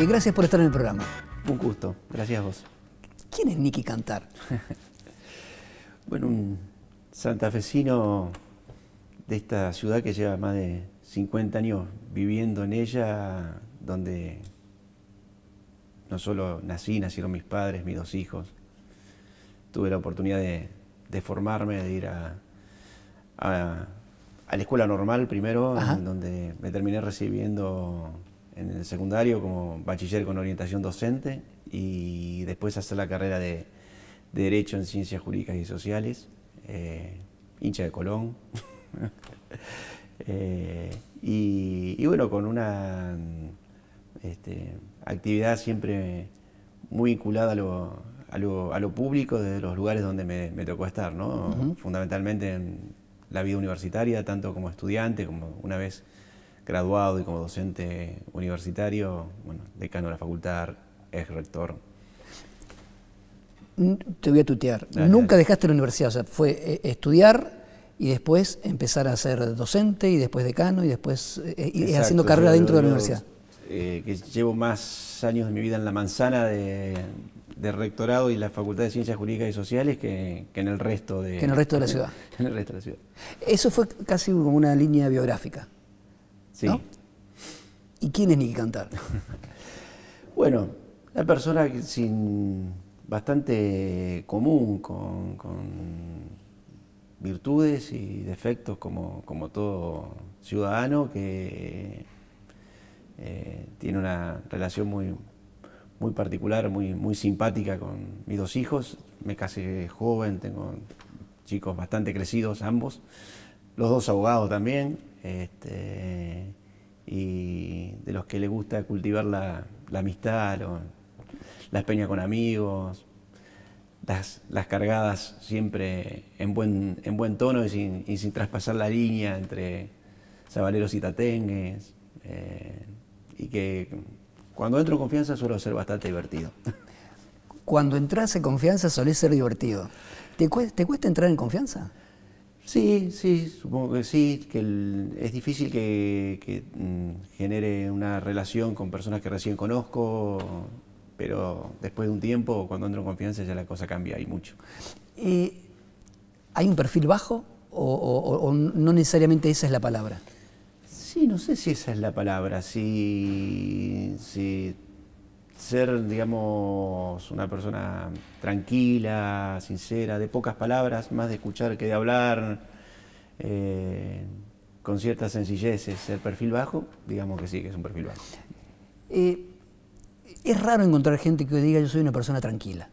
Eh, gracias por estar en el programa. Un gusto, gracias a vos. ¿Quién es Nicky Cantar? bueno, un santafesino de esta ciudad que lleva más de 50 años viviendo en ella, donde no solo nací, nacieron mis padres, mis dos hijos. Tuve la oportunidad de, formarme, de ir a, la escuela normal primero, donde me terminé recibiendo en el secundario como bachiller con orientación docente y después hacer la carrera de, Derecho en Ciencias Jurídicas y Sociales, eh, hincha de Colón. Eh, y, bueno, con una este, actividad siempre muy vinculada a lo, público desde los lugares donde me, tocó estar, ¿no? Fundamentalmente en la vida universitaria, tanto como estudiante, como una vez graduado y como docente universitario, bueno, decano de la facultad, ex rector. Te voy a tutear. Nunca dejaste la universidad, o sea, fue eh, estudiar y después empezar a ser docente y después decano y después eh, eh, haciendo carrera dentro de la universidad. que llevo más años de mi vida en la manzana de, rectorado y la Facultad de Ciencias Jurídicas y Sociales que, que, en el resto de... Que en el resto de la ciudad. en el resto de la ciudad. Eso fue casi como una línea biográfica. ¿Y quién es Nicky Cantar? bueno, una persona sin, bastante común, con, virtudes y defectos como, todo ciudadano que eh, tiene una relación muy, muy particular, muy, muy simpática con mis dos hijos. Me casé joven, tengo chicos bastante crecidos ambos los dos abogados también, este, y de los que le gusta cultivar la, amistad, o las peñas con amigos, las, cargadas siempre en buen, tono y sin, traspasar la línea entre sabaleros y tatengues, eh, y que cuando entro en confianza suelo ser bastante divertido. Cuando entras en confianza solés ser divertido. ¿Te ¿Te cuesta entrar en confianza? Sí, sí, supongo que sí, que es difícil que, mm, genere una relación con personas que recién conozco, pero después de un tiempo, cuando entro en confianza, ya la cosa cambia y mucho. ¿Hay un perfil bajo o, no necesariamente esa es la palabra? Sí, no sé si esa es la palabra, si, si ser, digamos, una persona tranquila, sincera, de pocas palabras, más de escuchar que de hablar, eh, con ciertas sencilleces. ser perfil bajo, digamos que sí, que es un perfil bajo. Eh, es raro encontrar gente que diga yo soy una persona tranquila.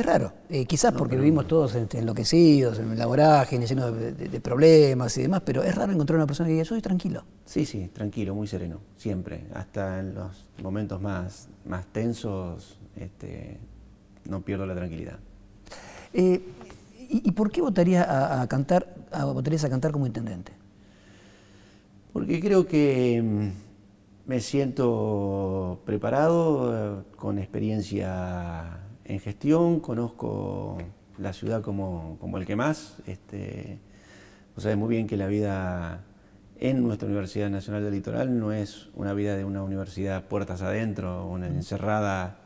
Es raro, eh, quizás porque vivimos todos enloquecidos, en la vorágine, llenos de, problemas y demás, pero es raro encontrar una persona que diga, soy tranquilo. Sí, sí, tranquilo, muy sereno, siempre. Hasta en los momentos más, más tensos este, no pierdo la tranquilidad. Eh, ¿y, por qué votarías a, cantar, a, votarías a cantar como intendente? Porque creo que mm, me siento preparado, eh, con experiencia en gestión, conozco la ciudad como, el que más. Este, vos sabés muy bien que la vida en nuestra Universidad Nacional del Litoral no es una vida de una universidad puertas adentro, una encerrada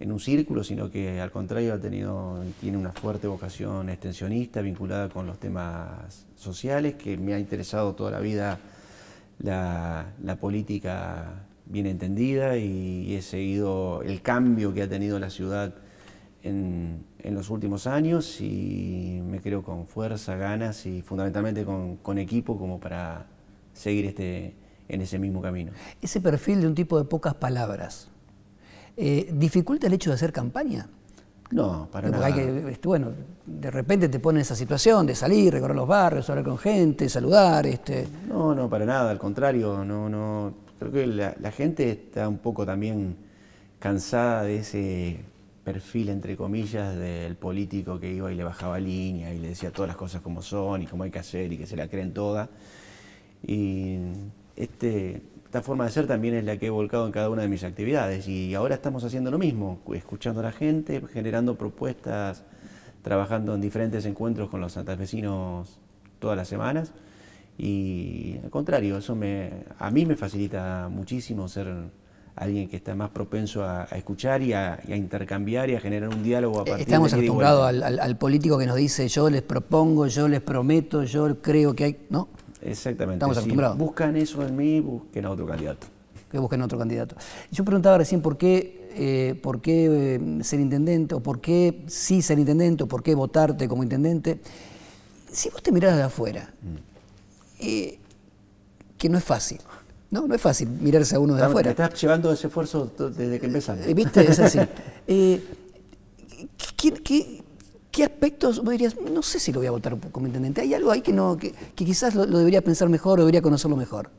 en un círculo, sino que al contrario ha tenido, tiene una fuerte vocación extensionista vinculada con los temas sociales, que me ha interesado toda la vida la política bien entendida y he seguido el cambio que ha tenido la ciudad en, los últimos años y me creo con fuerza, ganas y fundamentalmente con, equipo como para seguir este, en ese mismo camino. Ese perfil de un tipo de pocas palabras, eh, ¿dificulta el hecho de hacer campaña? No, para Porque nada. Hay que, este, bueno, de repente te ponen esa situación de salir, recorrer los barrios, hablar con gente, saludar. Este. No, no, para nada, al contrario, no, no. Creo que la gente está un poco también cansada de ese perfil, entre comillas, del político que iba y le bajaba línea y le decía todas las cosas como son y cómo hay que hacer y que se la creen todas. Y este, esta forma de ser también es la que he volcado en cada una de mis actividades y ahora estamos haciendo lo mismo, escuchando a la gente, generando propuestas, trabajando en diferentes encuentros con los santafesinos todas las semanas y al contrario, eso me, a mí me facilita muchísimo ser alguien que está más propenso a, escuchar y a, intercambiar y a generar un diálogo a eh, partir Estamos de acostumbrados al, al, al, político que nos dice yo les propongo, yo les prometo, yo creo que hay. ¿No? Exactamente. Estamos Buscan eso en mí, busquen a otro candidato. Que busquen a otro candidato. Yo preguntaba recién por qué, eh, por qué eh, ser intendente, o por qué sí ser intendente, o por qué votarte como intendente. Si vos te mirás de afuera, mm. que no es fácil no, no es fácil mirarse a uno de afuera. estás llevando ese esfuerzo desde que empezaste eh, ¿Viste? Es así. Eh, ¿qué, aspectos vos dirías? No sé si lo voy a votar como intendente. Hay algo ahí que, no, que, quizás lo, debería pensar mejor o debería conocerlo mejor.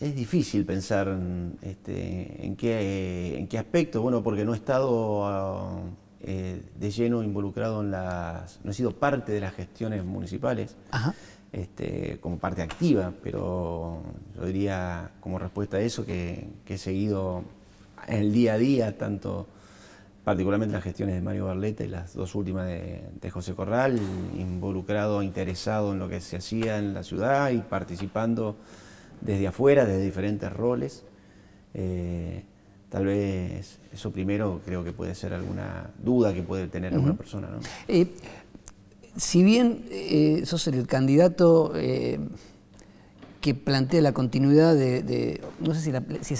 Es difícil pensar en, este, qué, en qué aspecto, bueno, porque no he estado ah, eh, de lleno involucrado en las. no he sido parte de las gestiones municipales. Ajá. Este, como parte activa, pero yo diría como respuesta a eso que, he seguido en el día a día, tanto particularmente las gestiones de Mario Barleta y las dos últimas de, José Corral, involucrado, interesado en lo que se hacía en la ciudad y participando desde afuera, desde diferentes roles. Eh, tal vez eso primero creo que puede ser alguna duda que puede tener alguna persona. ¿no? Eh, si bien eh, sos el candidato eh, que plantea la continuidad de, no sé si, la, es eh,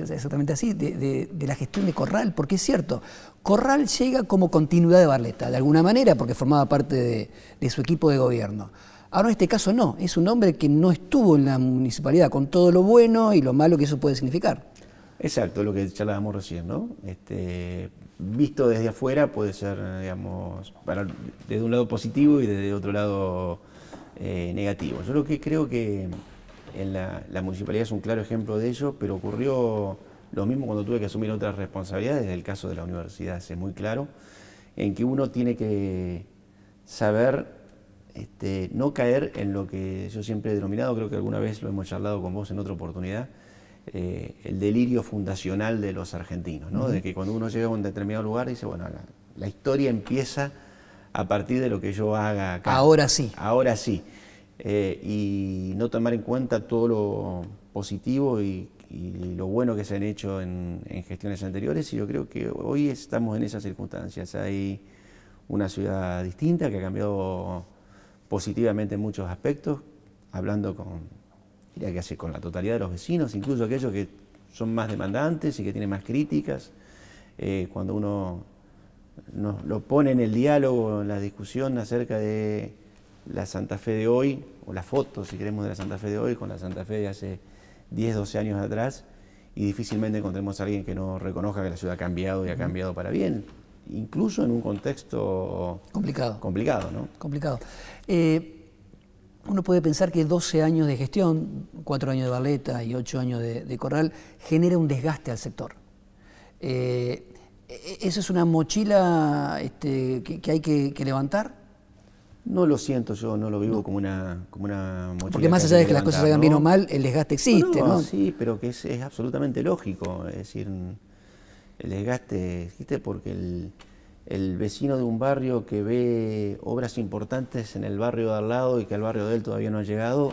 exactamente, así, de, la gestión de Corral, porque es cierto, Corral llega como continuidad de Barleta, de alguna manera, porque formaba parte de, su equipo de gobierno. Ahora en este caso no, es un hombre que no estuvo en la municipalidad, con todo lo bueno y lo malo que eso puede significar. Exacto, lo que charlábamos recién, ¿no? Este, visto desde afuera puede ser, digamos, para, desde un lado positivo y desde otro lado eh, negativo. Yo lo que creo que en la, municipalidad es un claro ejemplo de ello, pero ocurrió lo mismo cuando tuve que asumir otras responsabilidades, desde el caso de la universidad es muy claro, en que uno tiene que saber este, no caer en lo que yo siempre he denominado, creo que alguna vez lo hemos charlado con vos en otra oportunidad, eh, el delirio fundacional de los argentinos, ¿no? de que cuando uno llega a un determinado lugar dice, bueno, la, historia empieza a partir de lo que yo haga acá. Ahora sí. Ahora sí. Eh, y no tomar en cuenta todo lo positivo y, lo bueno que se han hecho en, en, gestiones anteriores y yo creo que hoy estamos en esas circunstancias. Hay una ciudad distinta que ha cambiado positivamente en muchos aspectos, hablando con diría que hace con la totalidad de los vecinos, incluso aquellos que son más demandantes y que tienen más críticas. Eh, cuando uno nos lo pone en el diálogo, en la discusión acerca de la Santa Fe de hoy, o la foto, si queremos, de la Santa Fe de hoy con la Santa Fe de hace 10, 12 años atrás, y difícilmente encontremos a alguien que no reconozca que la ciudad ha cambiado y ha cambiado para bien, incluso en un contexto complicado. Complicado, ¿no? Complicado. Eh, uno puede pensar que 12 años de gestión, 4 años de baleta y 8 años de, corral, genera un desgaste al sector. Eh, ¿e-, ¿Eso es una mochila este, que, hay que, levantar? No lo siento, yo no lo vivo como, una, una mochila. Porque más allá de que, las cosas se bien o mal, el desgaste existe, ¿no? no, Sí, pero que es, es absolutamente lógico. Es decir, el desgaste existe porque el el vecino de un barrio que ve obras importantes en el barrio de al lado y que al barrio de él todavía no ha llegado,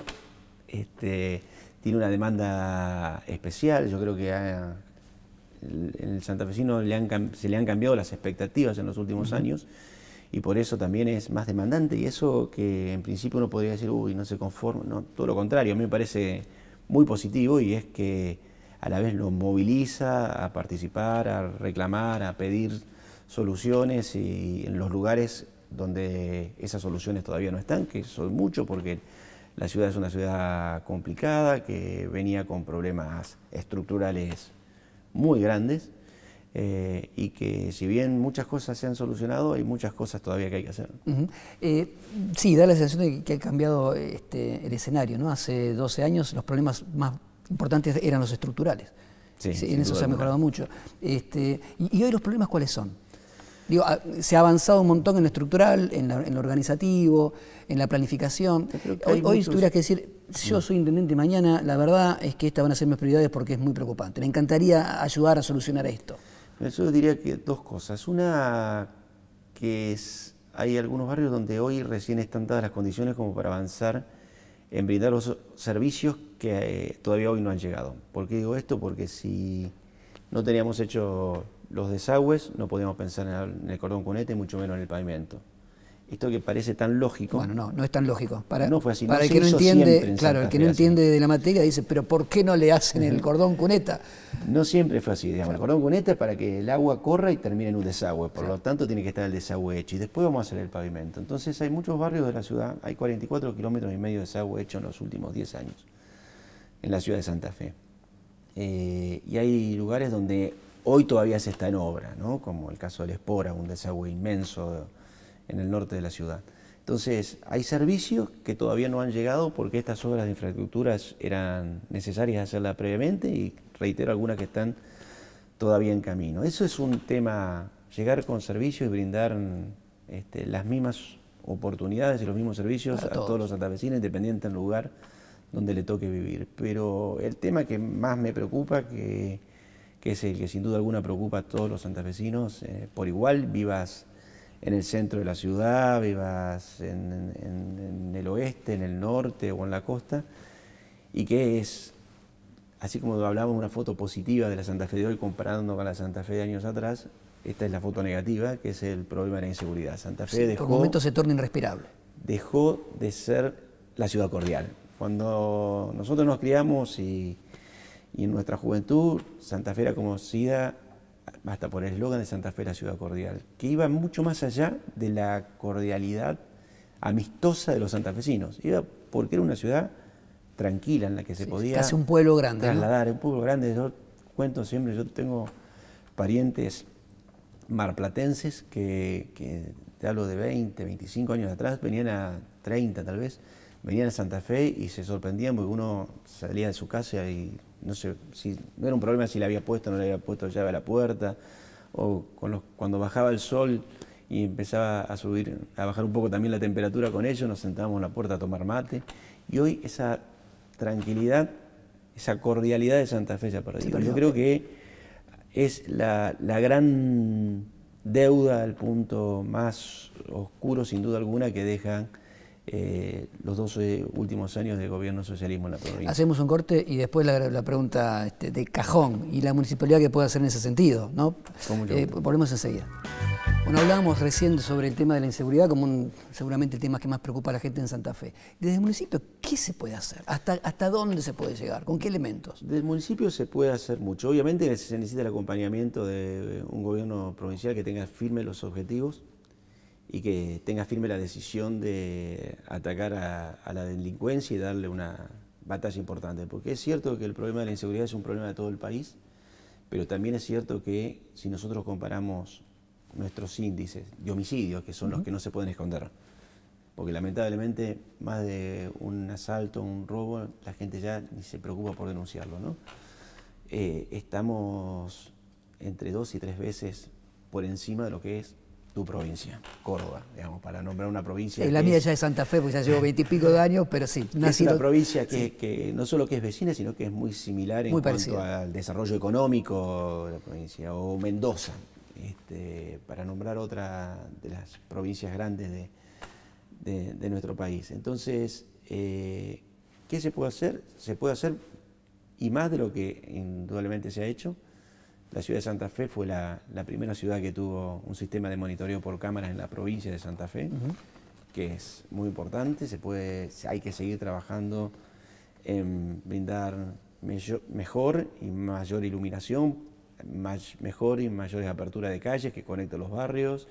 este, tiene una demanda especial. Yo creo que en el, Santa santafesino se le han cambiado las expectativas en los últimos años y por eso también es más demandante y eso que en principio uno podría decir, uy, no se conforma, no, todo lo contrario, a mí me parece muy positivo y es que a la vez lo moviliza a participar, a reclamar, a pedir soluciones y en los lugares donde esas soluciones todavía no están, que son muchos porque la ciudad es una ciudad complicada, que venía con problemas estructurales muy grandes eh, y que si bien muchas cosas se han solucionado, hay muchas cosas todavía que hay que hacer. Eh, sí, da la sensación de que ha cambiado este, el escenario. ¿no? Hace 12 años los problemas más importantes eran los estructurales. Sí, en eso se ha mejorado mucho. Este, ¿Y hoy los problemas cuáles son? Digo, ah, se ha avanzado un montón en lo estructural, en, lo organizativo, en la planificación. Hoy, tuvieras que decir, yo mm. soy intendente mañana, la verdad es que estas van a ser mis prioridades porque es muy preocupante. Me encantaría ayudar a solucionar esto. Yo diría que dos cosas. Una, que es, hay algunos barrios donde hoy recién están dadas las condiciones como para avanzar en brindar los servicios que eh, todavía hoy no han llegado. ¿Por qué digo esto? Porque si no teníamos hecho los desagües, no podemos pensar en el cordón cunete, mucho menos en el pavimento. Esto que parece tan lógico. Bueno, no, no es tan lógico. Para, no fue así, para el que no entiende, claro, el que no entiende de la materia dice, pero ¿por qué no le hacen el cordón cuneta? No siempre fue así, digamos. El cordón cuneta es para que el agua corra y termine en un desagüe, por lo tanto tiene que estar el desagüe hecho. Y después vamos a hacer el pavimento. Entonces hay muchos barrios de la ciudad, hay 44 kilómetros y medio de desagüe hecho en los últimos 10 años, en la ciudad de Santa Fe. Eh, y hay lugares donde Hoy todavía se está en obra, ¿no? como el caso del Espora, un desagüe inmenso en el norte de la ciudad. Entonces, hay servicios que todavía no han llegado porque estas obras de infraestructuras eran necesarias hacerlas previamente y reitero algunas que están todavía en camino. Eso es un tema, llegar con servicios y brindar este, las mismas oportunidades y los mismos servicios a todos los santafesinos, independientemente del lugar donde le toque vivir. Pero el tema que más me preocupa, que que es el que sin duda alguna preocupa a todos los santafesinos eh, por igual, vivas en el centro de la ciudad, vivas en, el oeste, en el norte o en la costa, y que es, así como hablábamos, una foto positiva de la Santa Fe de hoy comparando con la Santa Fe de años atrás, esta es la foto negativa, que es el problema de la inseguridad. Santa Fe dejó... se torna irrespirable. Dejó de ser la ciudad cordial. Cuando nosotros nos criamos y y en nuestra juventud, Santa Fe era conocida hasta por el eslogan de Santa Fe la ciudad cordial, que iba mucho más allá de la cordialidad amistosa de los santafesinos. Iba porque era una ciudad tranquila en la que se podía... Casi un pueblo grande. Trasladar, un pueblo grande. Yo cuento siempre, yo tengo parientes marplatenses que, que, te hablo de 20, 25 años atrás, venían a 30 tal vez, venían a Santa Fe y se sorprendían porque uno salía de su casa y no sé, si, era un problema si la había puesto o no le había puesto llave a la puerta, o cuando bajaba el sol y empezaba a subir, a bajar un poco también la temperatura con ellos, nos sentábamos en la puerta a tomar mate, y hoy esa tranquilidad, esa cordialidad de Santa Fe ya ha Yo creo que es la, la gran deuda, el punto más oscuro sin duda alguna que dejan eh, los 12 eh, últimos años de gobierno socialismo en la provincia. Hacemos un corte y después la, pregunta este, de cajón y la municipalidad que puede hacer en ese sentido, ¿no? Eh, volvemos enseguida. Bueno, hablábamos recién sobre el tema de la inseguridad como seguramente el tema que más preocupa a la gente en Santa Fe. Desde el municipio, ¿qué se puede hacer? ¿Hasta, hasta dónde se puede llegar? ¿Con qué elementos? Desde el municipio se puede hacer mucho. Obviamente se necesita el acompañamiento de un gobierno provincial que tenga firmes los objetivos y que tenga firme la decisión de atacar a, la delincuencia y darle una batalla importante. Porque es cierto que el problema de la inseguridad es un problema de todo el país, pero también es cierto que si nosotros comparamos nuestros índices de homicidios, que son los que no se pueden esconder, porque lamentablemente más de un asalto, un robo, la gente ya ni se preocupa por denunciarlo, ¿no? Eh, estamos entre dos y tres veces por encima de lo que es tu provincia, Córdoba, digamos, para nombrar una provincia. En eh, la mía ya es Santa Fe, porque ya llevo veintipico de años, pero sí. es una provincia que, no solo que es vecina, sino que es muy similar en cuanto al desarrollo económico de la provincia, o Mendoza, este, para nombrar otra de las provincias grandes de, nuestro país. Entonces, eh, ¿qué se puede hacer? Se puede hacer y más de lo que indudablemente se ha hecho la ciudad de Santa Fe fue la, primera ciudad que tuvo un sistema de monitoreo por cámaras en la provincia de Santa Fe, que es muy importante, se puede, hay que seguir trabajando en brindar mejor y mayor iluminación, más, mejor y mayores aperturas de calles que conecten los barrios,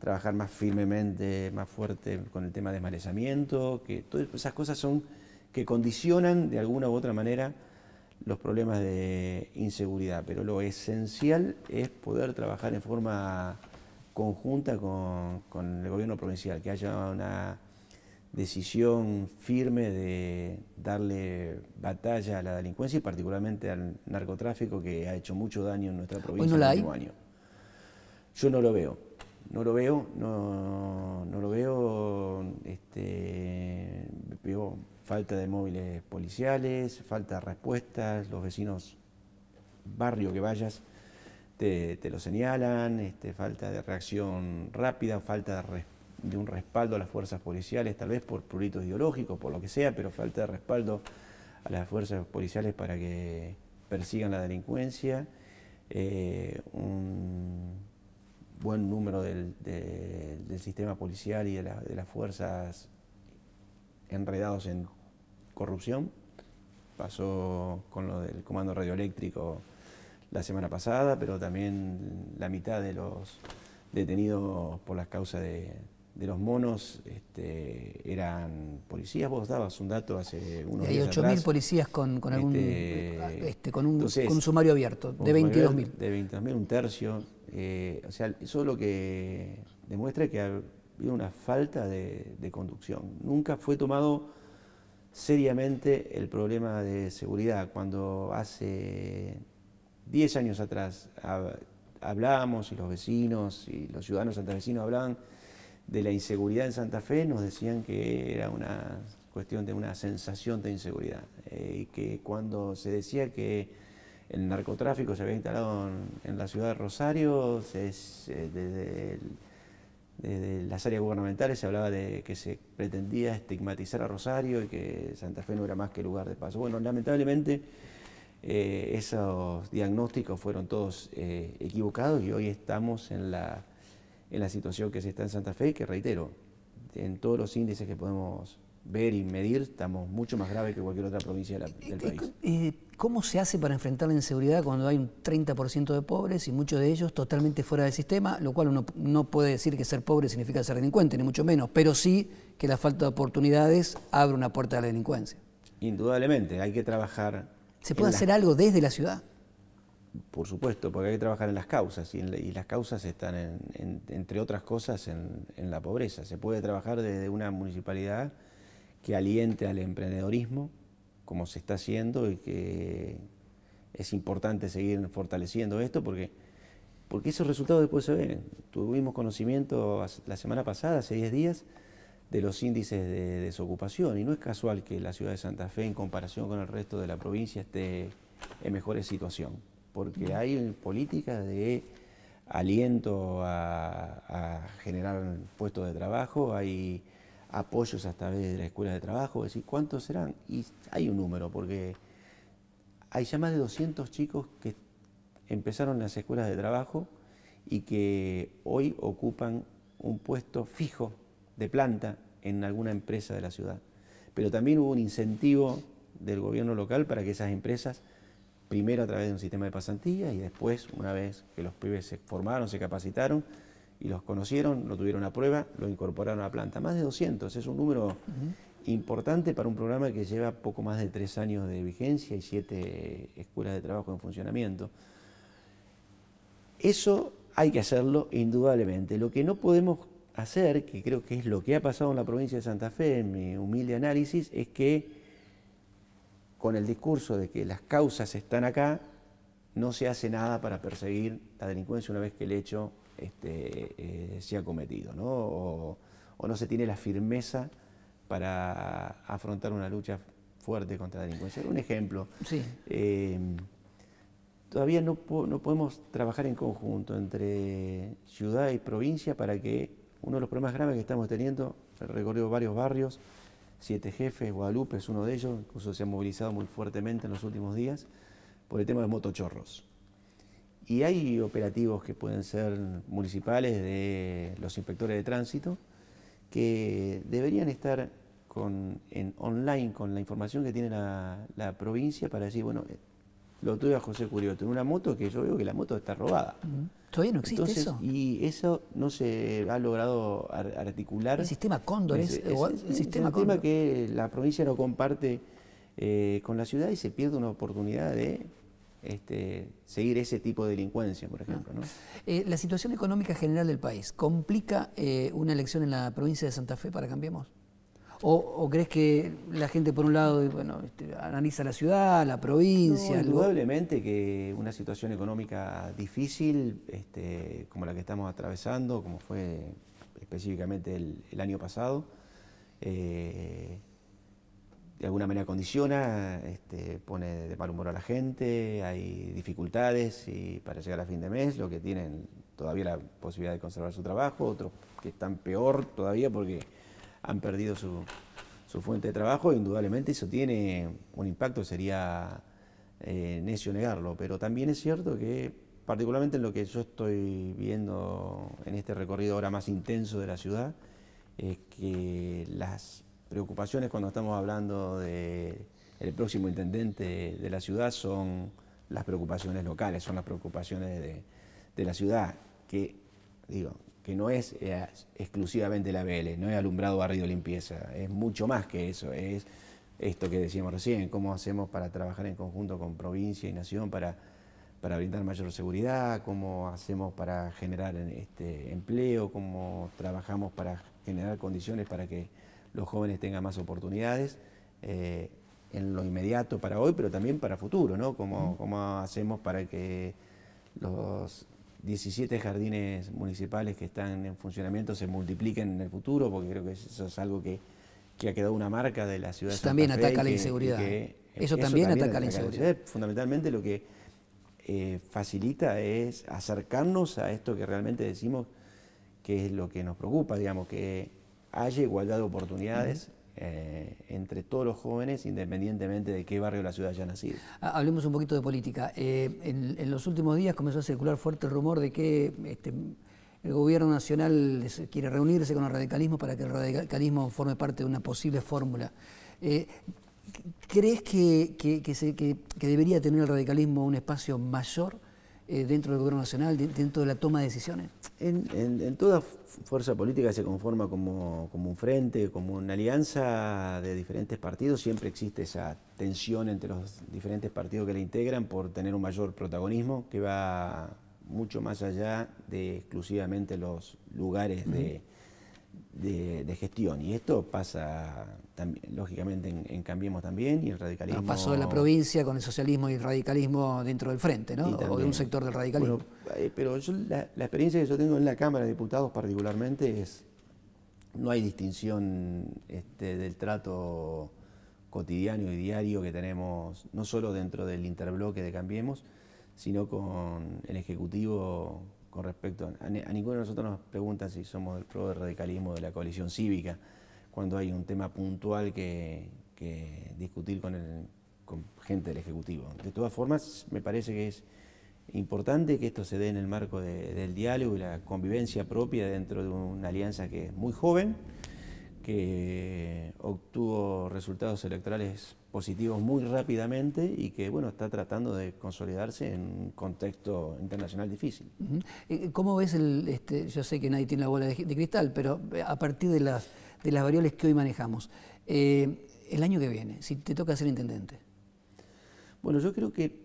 trabajar más firmemente, más fuerte con el tema de desmalezamiento, que todas esas cosas son que condicionan de alguna u otra manera los problemas de inseguridad, pero lo esencial es poder trabajar en forma conjunta con, el gobierno provincial, que haya una decisión firme de darle batalla a la delincuencia y particularmente al narcotráfico que ha hecho mucho daño en nuestra provincia en el último año. Yo no lo veo, no lo veo, no, no lo veo, este, veo falta de móviles policiales, falta de respuestas, los vecinos, barrio que vayas, te, lo señalan, este, falta de reacción rápida, falta de, un respaldo a las fuerzas policiales, tal vez por pruritos ideológico, por lo que sea, pero falta de respaldo a las fuerzas policiales para que persigan la delincuencia, eh, un buen número del, sistema policial y de, de las fuerzas enredados en corrupción. Pasó con lo del comando radioeléctrico la semana pasada, pero también la mitad de los detenidos por las causas de, los monos este, eran policías. Vos dabas un dato hace unos años días. Hay 8.000 policías con, este, este, con, un, sumario abierto, de 22.000. De 22.000, un tercio. Eh, o sea, eso lo que demuestra que Vino una falta de, conducción. Nunca fue tomado seriamente el problema de seguridad. Cuando hace 10 años atrás hablábamos y los vecinos y los ciudadanos santafesinos hablaban de la inseguridad en Santa Fe, nos decían que era una cuestión de una sensación de inseguridad. Eh, y que cuando se decía que el narcotráfico se había instalado en, la ciudad de Rosario, es desde el desde las áreas gubernamentales se hablaba de que se pretendía estigmatizar a Rosario y que Santa Fe no era más que lugar de paso. Bueno, lamentablemente eh, esos diagnósticos fueron todos eh, equivocados y hoy estamos en la, en la situación que se está en Santa Fe que reitero, en todos los índices que podemos ver y medir, estamos mucho más graves que cualquier otra provincia del país. Eh, ¿Cómo se hace para enfrentar la inseguridad cuando hay un 30% de pobres y muchos de ellos totalmente fuera del sistema? Lo cual uno no puede decir que ser pobre significa ser delincuente, ni mucho menos, pero sí que la falta de oportunidades abre una puerta a la delincuencia. Indudablemente, hay que trabajar. ¿Se puede hacer algo desde la ciudad? Por supuesto, porque hay que trabajar en las causas y, las causas están, entre otras cosas, en la pobreza. Se puede trabajar desde una municipalidad que aliente al emprendedorismo, como se está haciendo y que es importante seguir fortaleciendo esto porque, porque esos resultados después se ven. Tuvimos conocimiento la semana pasada, hace 10 días, de los índices de desocupación y no es casual que la ciudad de Santa Fe en comparación con el resto de la provincia esté en mejor situación, porque hay políticas de aliento a, generar puestos de trabajo, hay apoyos a través de la Escuela de Trabajo, es decir, ¿cuántos serán? Y hay un número, porque hay ya más de 200 chicos que empezaron las escuelas de trabajo y que hoy ocupan un puesto fijo de planta en alguna empresa de la ciudad. Pero también hubo un incentivo del gobierno local para que esas empresas, primero a través de un sistema de pasantías y después, una vez que los pibes se formaron, se capacitaron, y los conocieron, lo tuvieron a prueba, lo incorporaron a la planta. Más de 200, es un número importante para un programa que lleva poco más de tres años de vigencia y siete escuelas de trabajo en funcionamiento. Eso hay que hacerlo indudablemente. Lo que no podemos hacer, que creo que es lo que ha pasado en la provincia de Santa Fe, en mi humilde análisis, es que con el discurso de que las causas están acá, no se hace nada para perseguir la delincuencia una vez que el hecho este, eh, se ha cometido, O, no se tiene la firmeza para afrontar una lucha fuerte contra la delincuencia. Un ejemplo, sí. Eh, todavía no, no podemos trabajar en conjunto entre ciudad y provincia para que uno de los problemas graves que estamos teniendo, recorrido varios barrios, siete jefes, Guadalupe es uno de ellos, incluso se ha movilizado muy fuertemente en los últimos días, por el tema de motochorros. Y hay operativos que pueden ser municipales de los inspectores de tránsito que deberían estar en online con la información que tiene la, provincia para decir, bueno, eh, lo tuve a José Curioto en una moto que yo veo que la moto está robada. Mm. Todavía no existe eso. Y eso no se ha logrado articular. El sistema Cóndor es, el sistema tema que la provincia no comparte eh, con la ciudad y se pierde una oportunidad de este, seguir ese tipo de delincuencia, por ejemplo. Ah. Eh, ¿La situación económica general del país complica eh, una elección en la provincia de Santa Fe para Cambiemos? O, crees que la gente, por un lado, bueno, este, analiza la ciudad, la provincia? No, indudablemente que una situación económica difícil, este, como la que estamos atravesando, como fue específicamente el, año pasado, eh, de alguna manera condiciona, este, pone de mal humor a la gente, hay dificultades y para llegar a fin de mes, los que tienen todavía la posibilidad de conservar su trabajo, otros que están peor todavía porque han perdido su, fuente de trabajo, indudablemente eso tiene un impacto, sería eh, necio negarlo, pero también es cierto que particularmente en lo que yo estoy viendo en este recorrido ahora más intenso de la ciudad, es que las preocupaciones cuando estamos hablando del próximo intendente de la ciudad son las preocupaciones locales, son las preocupaciones de, la ciudad, que, digo, que no es eh, exclusivamente la BL, no es alumbrado, barrio limpieza, es mucho más que eso, es esto que decíamos recién, cómo hacemos para trabajar en conjunto con provincia y nación para, para brindar mayor seguridad, cómo hacemos para generar este, empleo, cómo trabajamos para generar condiciones para que los jóvenes tengan más oportunidades eh, en lo inmediato para hoy, pero también para futuro, ¿no? ¿Cómo, hacemos para que los 17 jardines municipales que están en funcionamiento se multipliquen en el futuro? Porque creo que eso es algo que, ha quedado una marca de la ciudad. también ataca la inseguridad. eso, también, ataca, la inseguridad. Fundamentalmente lo que eh, facilita es acercarnos a esto que realmente decimos que es lo que nos preocupa, digamos, que haya igualdad de oportunidades. Eh, entre todos los jóvenes, independientemente de qué barrio de la ciudad haya nacido. Ah, hablemos un poquito de política. Eh, en, los últimos días comenzó a circular fuerte el rumor de que este, el gobierno nacional quiere reunirse con el radicalismo para que el radicalismo forme parte de una posible fórmula. Eh, ¿Crees que, que debería tener el radicalismo un espacio mayor? Eh, dentro del gobierno nacional, dentro de la toma de decisiones? En, toda fuerza política se conforma como, un frente, como una alianza de diferentes partidos, siempre existe esa tensión entre los diferentes partidos que la integran por tener un mayor protagonismo que va mucho más allá de exclusivamente los lugares de de, gestión. Y esto pasa, lógicamente, en, Cambiemos también y el ah, radicalismo. pasó en la provincia con el socialismo y el radicalismo dentro del frente, ¿no? o de un sector del radicalismo. Eh, pero yo, la, experiencia que yo tengo en la Cámara de Diputados, particularmente, es. No hay distinción este, del trato cotidiano y diario que tenemos, no solo dentro del interbloque de Cambiemos, sino con el Ejecutivo con respecto a, ninguno de nosotros nos pregunta si somos del pro del radicalismo de la coalición cívica, cuando hay un tema puntual que, discutir con, el, gente del Ejecutivo. De todas formas, me parece que es importante que esto se dé en el marco del diálogo y la convivencia propia dentro de una alianza que es muy joven que obtuvo resultados electorales positivos muy rápidamente y que bueno está tratando de consolidarse en un contexto internacional difícil. ¿Cómo ves el, este, yo sé que nadie tiene la bola de, cristal, pero a partir de las, de las variables que hoy manejamos, eh, el año que viene, si te toca ser intendente? Bueno, yo creo que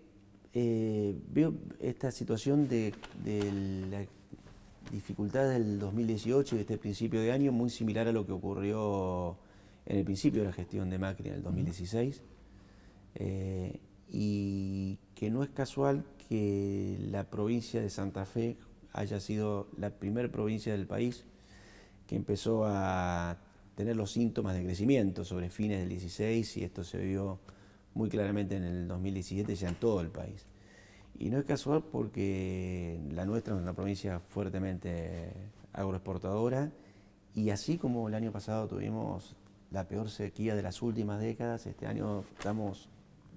eh, veo esta situación de, de la dificultades del 2018 y de este principio de año, muy similar a lo que ocurrió en el principio de la gestión de Macri en el 2016. Eh, y que no es casual que la provincia de Santa Fe haya sido la primera provincia del país que empezó a tener los síntomas de crecimiento sobre fines del 16 y esto se vio muy claramente en el 2017 ya en todo el país. Y no es casual porque la nuestra es una provincia fuertemente agroexportadora y así como el año pasado tuvimos la peor sequía de las últimas décadas, este año estamos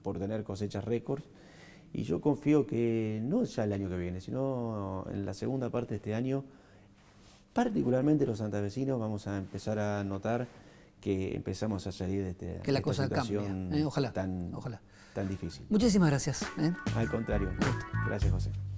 por tener cosechas récord. y yo confío que no ya el año que viene, sino en la segunda parte de este año, particularmente los santavecinos vamos a empezar a notar que empezamos a salir de, este, esta situación eh, ojalá, tan, ojalá. tan difícil. Muchísimas gracias. Eh. Al contrario. Gracias, José.